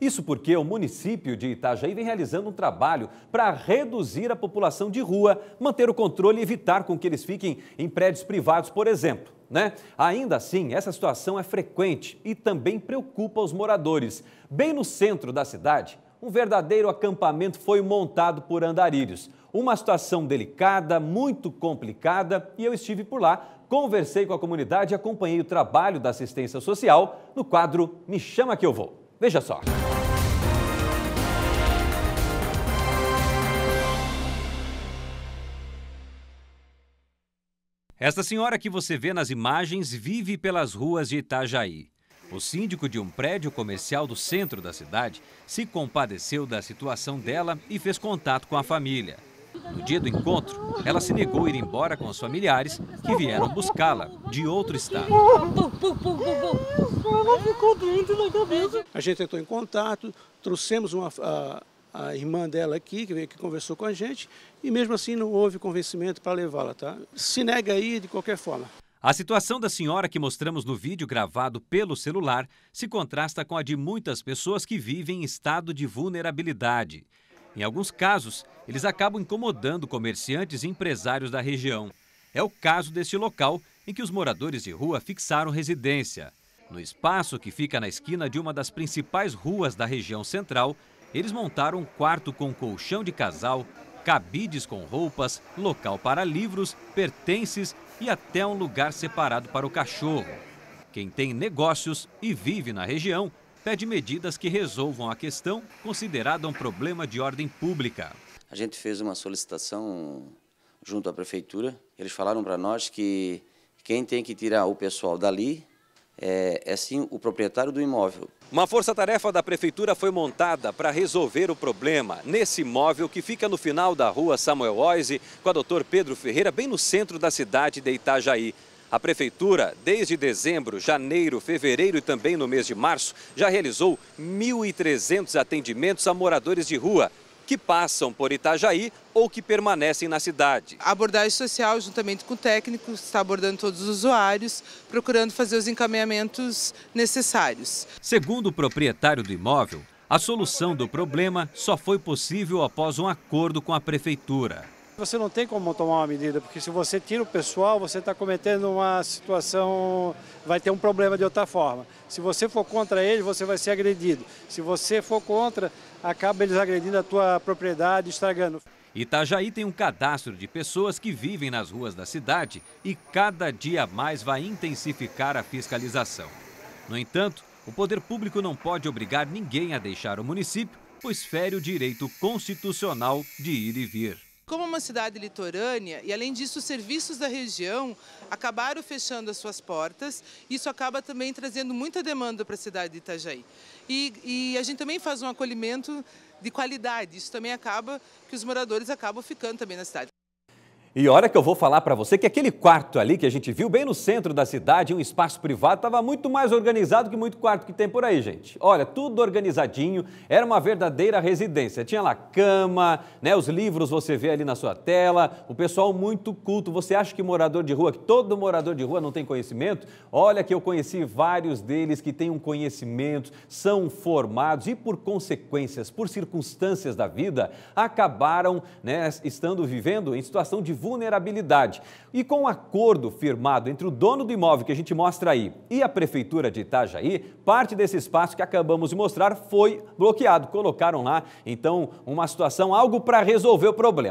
Isso porque o município de Itajaí vem realizando um trabalho para reduzir a população de rua, manter o controle e evitar com que eles fiquem em prédios privados, por exemplo. Né? Ainda assim, essa situação é frequente e também preocupa os moradores. Bem no centro da cidade, um verdadeiro acampamento foi montado por andarilhos. Uma situação delicada, muito complicada, e eu estive por lá, conversei com a comunidade e acompanhei o trabalho da assistência social no quadro Me Chama Que Eu Vou. Veja só. Esta senhora que você vê nas imagens vive pelas ruas de Itajaí. O síndico de um prédio comercial do centro da cidade se compadeceu da situação dela e fez contato com a família. No dia do encontro, ela se negou a ir embora com os familiares que vieram buscá-la de outro estado. Ela ficou doente na cabeça. A gente entrou em contato, trouxemos uma, a, a irmã dela aqui, que veio que conversou com a gente, e mesmo assim não houve convencimento para levá-la, tá? Se nega aí de qualquer forma. A situação da senhora que mostramos no vídeo gravado pelo celular se contrasta com a de muitas pessoas que vivem em estado de vulnerabilidade. Em alguns casos, eles acabam incomodando comerciantes e empresários da região. É o caso deste local em que os moradores de rua fixaram residência. No espaço que fica na esquina de uma das principais ruas da região central, eles montaram um quarto com colchão de casal, cabides com roupas, local para livros, pertences e até um lugar separado para o cachorro. Quem tem negócios e vive na região pede medidas que resolvam a questão, considerada um problema de ordem pública. A gente fez uma solicitação junto à prefeitura. Eles falaram para nós que quem tem que tirar o pessoal dali é, é sim o proprietário do imóvel. Uma força-tarefa da prefeitura foi montada para resolver o problema nesse imóvel que fica no final da rua Samuel Oise, com a doutor Pedro Ferreira, bem no centro da cidade de Itajaí. A Prefeitura, desde dezembro, janeiro, fevereiro e também no mês de março, já realizou 1.300 atendimentos a moradores de rua que passam por Itajaí ou que permanecem na cidade. A abordagem social, juntamente com técnicos, está abordando todos os usuários, procurando fazer os encaminhamentos necessários. Segundo o proprietário do imóvel, a solução do problema só foi possível após um acordo com a Prefeitura. Você não tem como tomar uma medida, porque se você tira o pessoal, você está cometendo uma situação, vai ter um problema de outra forma. Se você for contra ele, você vai ser agredido. Se você for contra, acaba eles agredindo a tua propriedade, estragando. Itajaí tem um cadastro de pessoas que vivem nas ruas da cidade e cada dia mais vai intensificar a fiscalização. No entanto, o poder público não pode obrigar ninguém a deixar o município, pois fere o direito constitucional de ir e vir. Como uma cidade litorânea, e além disso, os serviços da região acabaram fechando as suas portas, isso acaba também trazendo muita demanda para a cidade de Itajaí. E, e a gente também faz um acolhimento de qualidade, isso também acaba que os moradores acabam ficando também na cidade. E olha que eu vou falar para você que aquele quarto ali que a gente viu bem no centro da cidade, um espaço privado, estava muito mais organizado que muito quarto que tem por aí, gente. Olha, tudo organizadinho, era uma verdadeira residência. Tinha lá cama, né, os livros você vê ali na sua tela, o pessoal muito culto. Você acha que morador de rua, que todo morador de rua não tem conhecimento? Olha que eu conheci vários deles que têm um conhecimento, são formados e por consequências, por circunstâncias da vida, acabaram né, estando vivendo em situação de vulnerabilidade. E com o um acordo firmado entre o dono do imóvel que a gente mostra aí e a Prefeitura de Itajaí, parte desse espaço que acabamos de mostrar foi bloqueado. Colocaram lá, então, uma situação, algo para resolver o problema.